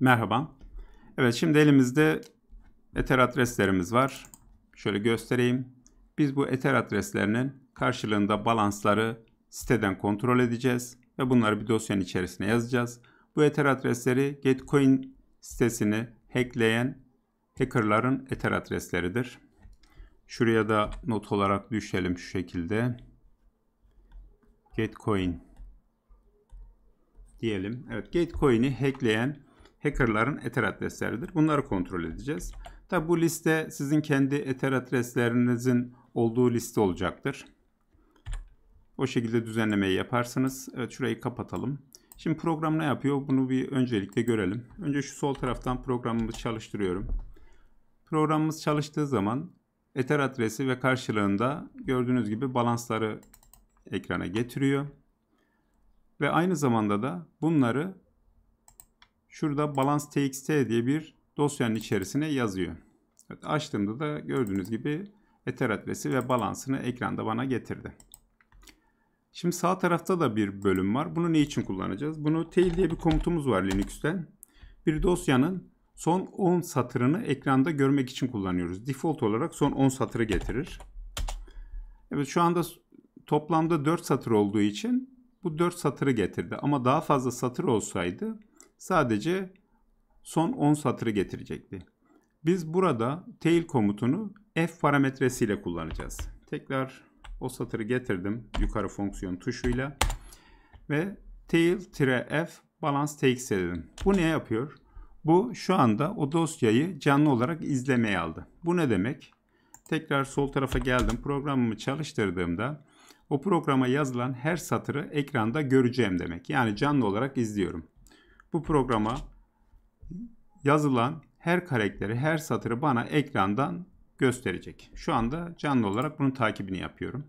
Merhaba. Evet şimdi elimizde Ether adreslerimiz var. Şöyle göstereyim. Biz bu Ether adreslerinin karşılığında balansları siteden kontrol edeceğiz ve bunları bir dosyanın içerisine yazacağız. Bu Ether adresleri Getcoin sitesini hackleyen hackerların Ether adresleridir. Şuraya da not olarak düşelim şu şekilde. Getcoin diyelim. Evet Getcoin'i hackleyen hackerların Ether adresleridir. Bunları kontrol edeceğiz. Tabi bu liste sizin kendi Ether adreslerinizin olduğu liste olacaktır. O şekilde düzenlemeyi yaparsınız. Evet şurayı kapatalım. Şimdi program ne yapıyor? Bunu bir öncelikle görelim. Önce şu sol taraftan programımızı çalıştırıyorum. Programımız çalıştığı zaman Ether adresi ve karşılığında gördüğünüz gibi balansları ekrana getiriyor. Ve aynı zamanda da bunları Şurada balance.txt diye bir dosyanın içerisine yazıyor. Evet, açtığımda da gördüğünüz gibi Ether adresi ve balansını ekranda bana getirdi. Şimdi sağ tarafta da bir bölüm var. Bunu ne için kullanacağız? Bunu tail diye bir komutumuz var Linux'ten. Bir dosyanın son 10 satırını ekranda görmek için kullanıyoruz. Default olarak son 10 satırı getirir. Evet şu anda toplamda 4 satır olduğu için bu 4 satırı getirdi. Ama daha fazla satır olsaydı sadece son 10 satırı getirecekti. Biz burada tail komutunu f parametresiyle kullanacağız. Tekrar o satırı getirdim yukarı fonksiyon tuşuyla ve tail f balance takes dedim. Bu ne yapıyor? Bu şu anda o dosyayı canlı olarak izlemeye aldı. Bu ne demek? Tekrar sol tarafa geldim. Programımı çalıştırdığımda o programa yazılan her satırı ekranda göreceğim demek. Yani canlı olarak izliyorum. Bu programa yazılan her karakteri, her satırı bana ekrandan gösterecek. Şu anda canlı olarak bunun takibini yapıyorum.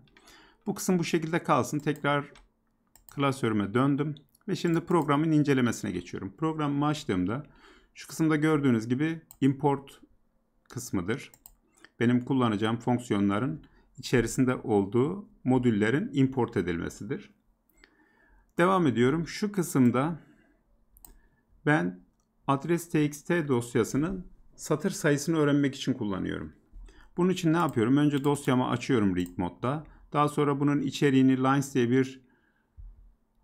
Bu kısım bu şekilde kalsın. Tekrar klasörüme döndüm ve şimdi programın incelemesine geçiyorum. Programımı açtığımda şu kısımda gördüğünüz gibi import kısmıdır. Benim kullanacağım fonksiyonların içerisinde olduğu modüllerin import edilmesidir. Devam ediyorum. Şu kısımda ben adres txt dosyasının satır sayısını öğrenmek için kullanıyorum. Bunun için ne yapıyorum? Önce dosyamı açıyorum read modda. Daha sonra bunun içeriğini lines diye bir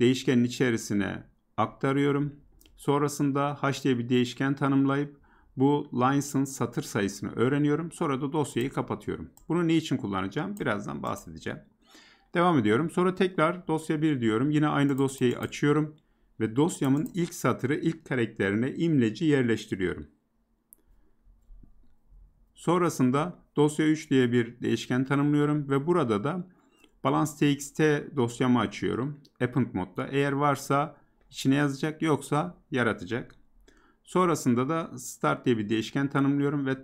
değişkenin içerisine aktarıyorum. Sonrasında h diye bir değişken tanımlayıp bu lines'ın satır sayısını öğreniyorum. Sonra da dosyayı kapatıyorum. Bunu ne için kullanacağım? Birazdan bahsedeceğim. Devam ediyorum. Sonra tekrar dosya 1 diyorum. Yine aynı dosyayı açıyorum ve dosyamın ilk satırı ilk karakterine imleci yerleştiriyorum. Sonrasında dosya 3 diye bir değişken tanımlıyorum ve burada da balance.txt dosyamı açıyorum. Append modda. Eğer varsa içine yazacak yoksa yaratacak. Sonrasında da start diye bir değişken tanımlıyorum ve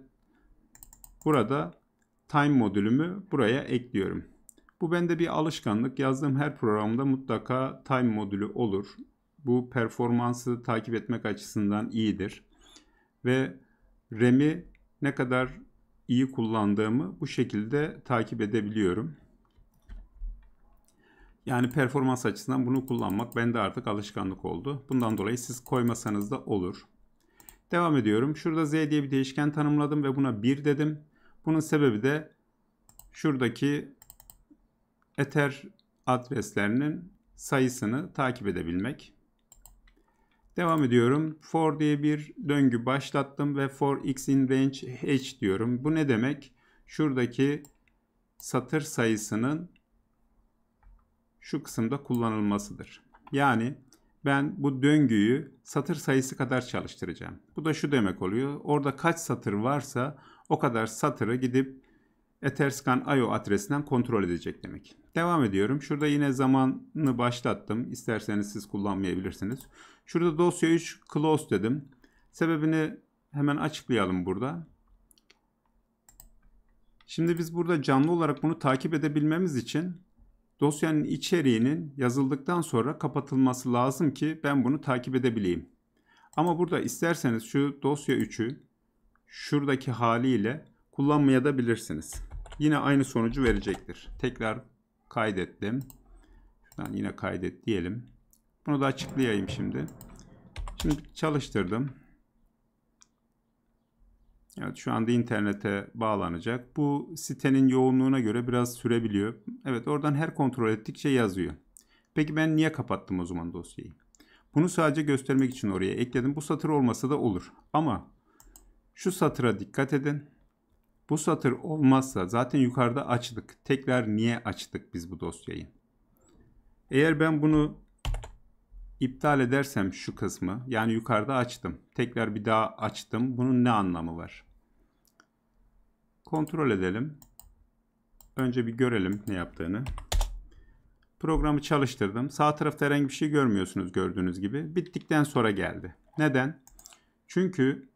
burada time modülümü buraya ekliyorum. Bu bende bir alışkanlık. Yazdığım her programda mutlaka time modülü olur. Bu performansı takip etmek açısından iyidir. Ve RAM'i ne kadar iyi kullandığımı bu şekilde takip edebiliyorum. Yani performans açısından bunu kullanmak bende artık alışkanlık oldu. Bundan dolayı siz koymasanız da olur. Devam ediyorum. Şurada z diye bir değişken tanımladım ve buna 1 dedim. Bunun sebebi de şuradaki Ether adreslerinin sayısını takip edebilmek. Devam ediyorum. For diye bir döngü başlattım ve for x in range h diyorum. Bu ne demek? Şuradaki satır sayısının şu kısımda kullanılmasıdır. Yani ben bu döngüyü satır sayısı kadar çalıştıracağım. Bu da şu demek oluyor. Orada kaç satır varsa o kadar satırı gidip Etherscan IO adresinden kontrol edecek demek. Devam ediyorum. Şurada yine zamanını başlattım. İsterseniz siz kullanmayabilirsiniz. Şurada dosya 3 close dedim. Sebebini hemen açıklayalım burada. Şimdi biz burada canlı olarak bunu takip edebilmemiz için dosyanın içeriğinin yazıldıktan sonra kapatılması lazım ki ben bunu takip edebileyim. Ama burada isterseniz şu dosya 3'ü şuradaki haliyle kullanmaya da bilirsiniz. Yine aynı sonucu verecektir. Tekrar kaydettim. Şuradan yine kaydet diyelim. Bunu da açıklayayım şimdi. Şimdi çalıştırdım. Evet şu anda internete bağlanacak. Bu sitenin yoğunluğuna göre biraz sürebiliyor. Evet oradan her kontrol ettikçe yazıyor. Peki ben niye kapattım o zaman dosyayı? Bunu sadece göstermek için oraya ekledim. Bu satır olmasa da olur. Ama şu satıra dikkat edin. Bu satır olmazsa zaten yukarıda açtık. Tekrar niye açtık biz bu dosyayı? Eğer ben bunu iptal edersem şu kısmı yani yukarıda açtım. Tekrar bir daha açtım. Bunun ne anlamı var? Kontrol edelim. Önce bir görelim ne yaptığını. Programı çalıştırdım. Sağ tarafta herhangi bir şey görmüyorsunuz gördüğünüz gibi. Bittikten sonra geldi. Neden? Çünkü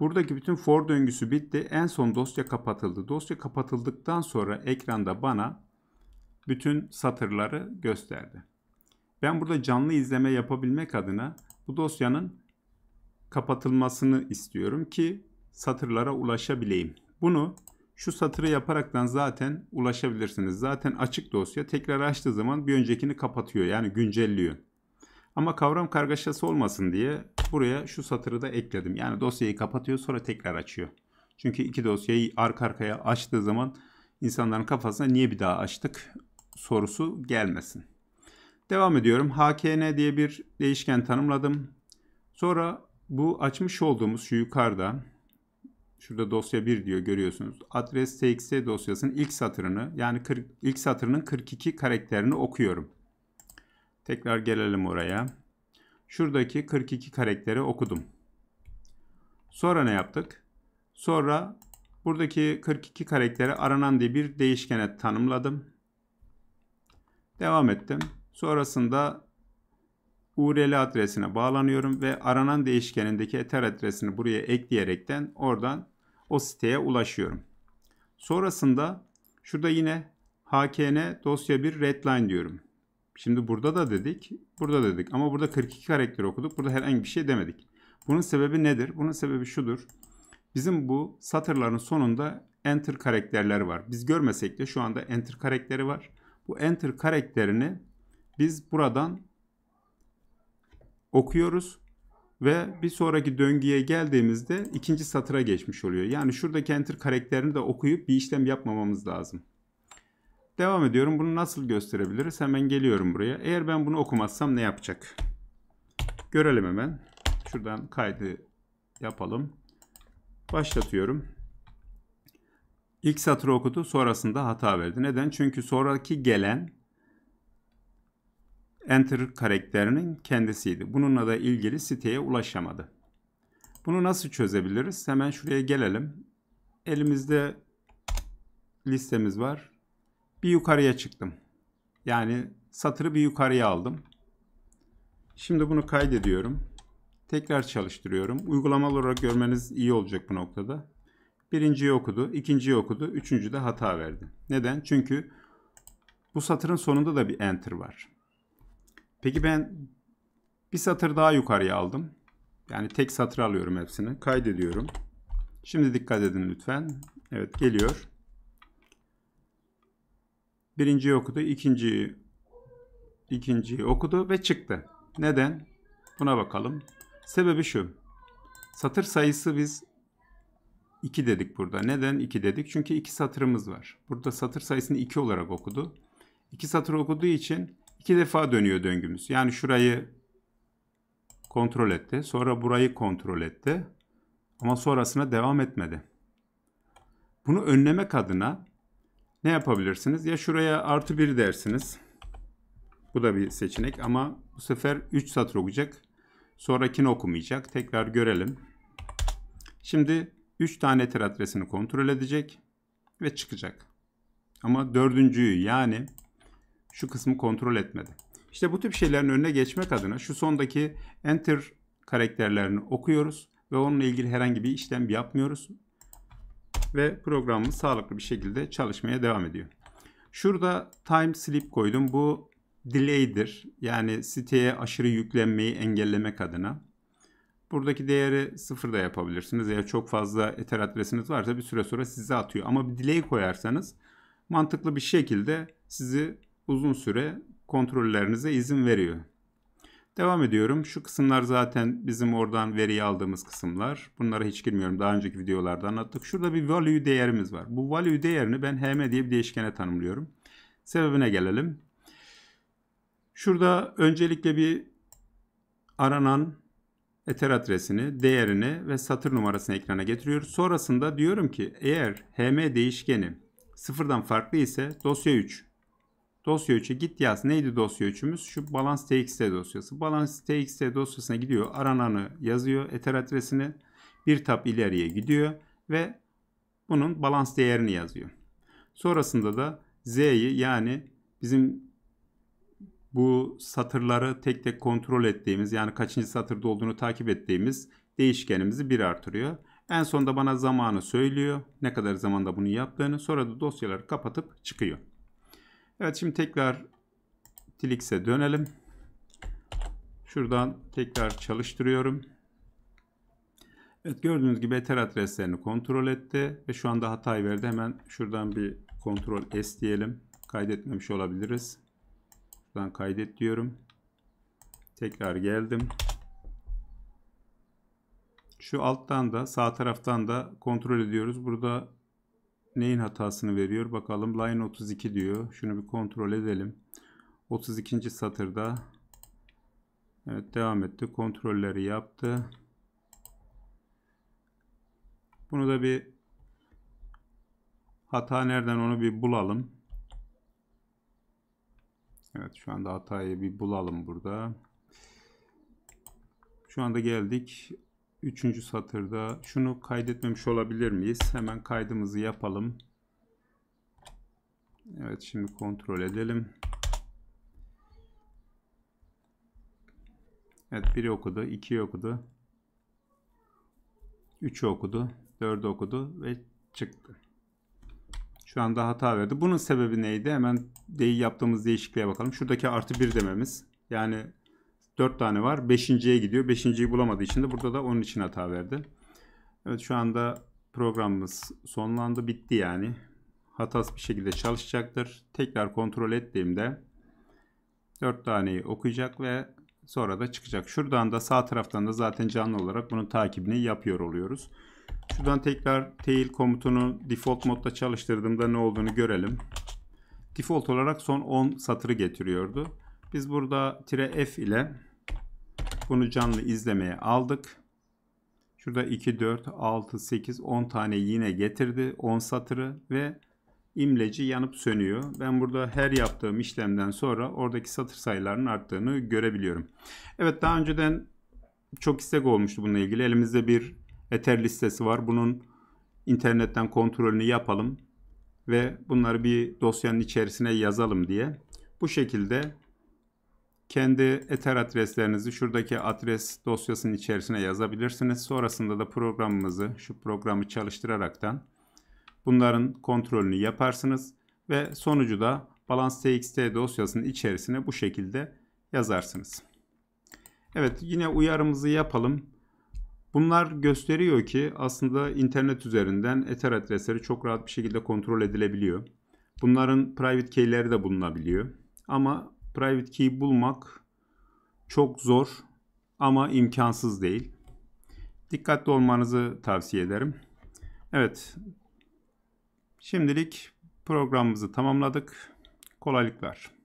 Buradaki bütün for döngüsü bitti. En son dosya kapatıldı. Dosya kapatıldıktan sonra ekranda bana bütün satırları gösterdi. Ben burada canlı izleme yapabilmek adına bu dosyanın kapatılmasını istiyorum ki satırlara ulaşabileyim. Bunu şu satırı yaparaktan zaten ulaşabilirsiniz. Zaten açık dosya tekrar açtığı zaman bir öncekini kapatıyor yani güncelliyor. Ama kavram kargaşası olmasın diye buraya şu satırı da ekledim. Yani dosyayı kapatıyor sonra tekrar açıyor. Çünkü iki dosyayı arka arkaya açtığı zaman insanların kafasına niye bir daha açtık sorusu gelmesin. Devam ediyorum. HKN diye bir değişken tanımladım. Sonra bu açmış olduğumuz şu yukarıda şurada dosya 1 diyor görüyorsunuz. Adres txt dosyasının ilk satırını yani 40, ilk satırının 42 karakterini okuyorum. Tekrar gelelim oraya. Şuradaki 42 karakteri okudum. Sonra ne yaptık? Sonra buradaki 42 karakteri aranan diye bir değişkene tanımladım. Devam ettim. Sonrasında URL adresine bağlanıyorum ve aranan değişkenindeki Ether adresini buraya ekleyerekten oradan o siteye ulaşıyorum. Sonrasında şurada yine HKN dosya bir redline diyorum. Şimdi burada da dedik, burada dedik ama burada 42 karakter okuduk. Burada herhangi bir şey demedik. Bunun sebebi nedir? Bunun sebebi şudur. Bizim bu satırların sonunda enter karakterleri var. Biz görmesek de şu anda enter karakteri var. Bu enter karakterini biz buradan okuyoruz ve bir sonraki döngüye geldiğimizde ikinci satıra geçmiş oluyor. Yani şuradaki enter karakterini de okuyup bir işlem yapmamamız lazım. Devam ediyorum. Bunu nasıl gösterebiliriz? Hemen geliyorum buraya. Eğer ben bunu okumazsam ne yapacak? Görelim hemen. Şuradan kaydı yapalım. Başlatıyorum. İlk satırı okudu. Sonrasında hata verdi. Neden? Çünkü sonraki gelen enter karakterinin kendisiydi. Bununla da ilgili siteye ulaşamadı. Bunu nasıl çözebiliriz? Hemen şuraya gelelim. Elimizde listemiz var bir yukarıya çıktım. Yani satırı bir yukarıya aldım. Şimdi bunu kaydediyorum. Tekrar çalıştırıyorum. Uygulamalı olarak görmeniz iyi olacak bu noktada. Birinciyi okudu, ikinciyi okudu, üçüncü de hata verdi. Neden? Çünkü bu satırın sonunda da bir enter var. Peki ben bir satır daha yukarıya aldım. Yani tek satır alıyorum hepsini. Kaydediyorum. Şimdi dikkat edin lütfen. Evet geliyor. Birinciyi okudu, ikinciyi, ikinciyi okudu ve çıktı. Neden? Buna bakalım. Sebebi şu. Satır sayısı biz 2 dedik burada. Neden 2 dedik? Çünkü 2 satırımız var. Burada satır sayısını 2 olarak okudu. 2 satır okuduğu için 2 defa dönüyor döngümüz. Yani şurayı kontrol etti. Sonra burayı kontrol etti. Ama sonrasına devam etmedi. Bunu önlemek adına ne yapabilirsiniz? Ya şuraya artı 1 dersiniz. Bu da bir seçenek ama bu sefer 3 satır okuyacak. Sonrakini okumayacak. Tekrar görelim. Şimdi 3 tane tir adresini kontrol edecek ve çıkacak. Ama dördüncüyü yani şu kısmı kontrol etmedi. İşte bu tip şeylerin önüne geçmek adına şu sondaki enter karakterlerini okuyoruz ve onunla ilgili herhangi bir işlem yapmıyoruz ve programımız sağlıklı bir şekilde çalışmaya devam ediyor. Şurada time sleep koydum. Bu delay'dir. Yani siteye aşırı yüklenmeyi engellemek adına. Buradaki değeri sıfır da yapabilirsiniz. Eğer çok fazla Ether adresiniz varsa bir süre sonra size atıyor. Ama bir delay koyarsanız mantıklı bir şekilde sizi uzun süre kontrollerinize izin veriyor. Devam ediyorum. Şu kısımlar zaten bizim oradan veriyi aldığımız kısımlar. Bunlara hiç girmiyorum. Daha önceki videolarda anlattık. Şurada bir value değerimiz var. Bu value değerini ben hm diye bir değişkene tanımlıyorum. Sebebine gelelim. Şurada öncelikle bir aranan Ether adresini, değerini ve satır numarasını ekrana getiriyoruz. Sonrasında diyorum ki eğer hm değişkeni sıfırdan farklı ise dosya 3 Dosya 3'e git yaz. Neydi dosya 3'ümüz? Şu balance.txt dosyası. Balance.txt dosyasına gidiyor. Arananı yazıyor. Ether adresini. Bir tab ileriye gidiyor. Ve bunun balans değerini yazıyor. Sonrasında da z'yi yani bizim bu satırları tek tek kontrol ettiğimiz yani kaçıncı satırda olduğunu takip ettiğimiz değişkenimizi bir artırıyor. En sonunda bana zamanı söylüyor. Ne kadar zamanda bunu yaptığını sonra da dosyaları kapatıp çıkıyor. Evet şimdi tekrar Tilix'e dönelim. Şuradan tekrar çalıştırıyorum. Evet gördüğünüz gibi Ether adreslerini kontrol etti ve şu anda hatayı verdi. Hemen şuradan bir kontrol S diyelim. Kaydetmemiş olabiliriz. Şuradan kaydet diyorum. Tekrar geldim. Şu alttan da sağ taraftan da kontrol ediyoruz. Burada neyin hatasını veriyor? Bakalım line 32 diyor. Şunu bir kontrol edelim. 32. satırda Evet devam etti. Kontrolleri yaptı. Bunu da bir hata nereden onu bir bulalım. Evet şu anda hatayı bir bulalım burada. Şu anda geldik. Üçüncü satırda şunu kaydetmemiş olabilir miyiz? Hemen kaydımızı yapalım. Evet şimdi kontrol edelim. Evet biri okudu, iki okudu. 3 okudu, 4 okudu ve çıktı. Şu anda hata verdi. Bunun sebebi neydi? Hemen yaptığımız değişikliğe bakalım. Şuradaki artı 1 dememiz. Yani 4 tane var. Beşinciye gidiyor. Beşinciyi bulamadığı için de burada da onun için hata verdi. Evet şu anda programımız sonlandı. Bitti yani. Hatas bir şekilde çalışacaktır. Tekrar kontrol ettiğimde 4 taneyi okuyacak ve sonra da çıkacak. Şuradan da sağ taraftan da zaten canlı olarak bunun takibini yapıyor oluyoruz. Şuradan tekrar tail komutunu default modda çalıştırdığımda ne olduğunu görelim. Default olarak son 10 satırı getiriyordu. Biz burada tire f ile bunu canlı izlemeye aldık. Şurada 2, 4, 6, 8, 10 tane yine getirdi. 10 satırı ve imleci yanıp sönüyor. Ben burada her yaptığım işlemden sonra oradaki satır sayılarının arttığını görebiliyorum. Evet daha önceden çok istek olmuştu bununla ilgili. Elimizde bir Ether listesi var. Bunun internetten kontrolünü yapalım ve bunları bir dosyanın içerisine yazalım diye. Bu şekilde kendi Ether adreslerinizi şuradaki adres dosyasının içerisine yazabilirsiniz. Sonrasında da programımızı şu programı çalıştıraraktan bunların kontrolünü yaparsınız ve sonucu da balance.txt dosyasının içerisine bu şekilde yazarsınız. Evet yine uyarımızı yapalım. Bunlar gösteriyor ki aslında internet üzerinden Ether adresleri çok rahat bir şekilde kontrol edilebiliyor. Bunların private key'leri de bulunabiliyor. Ama private key bulmak çok zor ama imkansız değil. Dikkatli olmanızı tavsiye ederim. Evet. Şimdilik programımızı tamamladık. Kolaylıklar.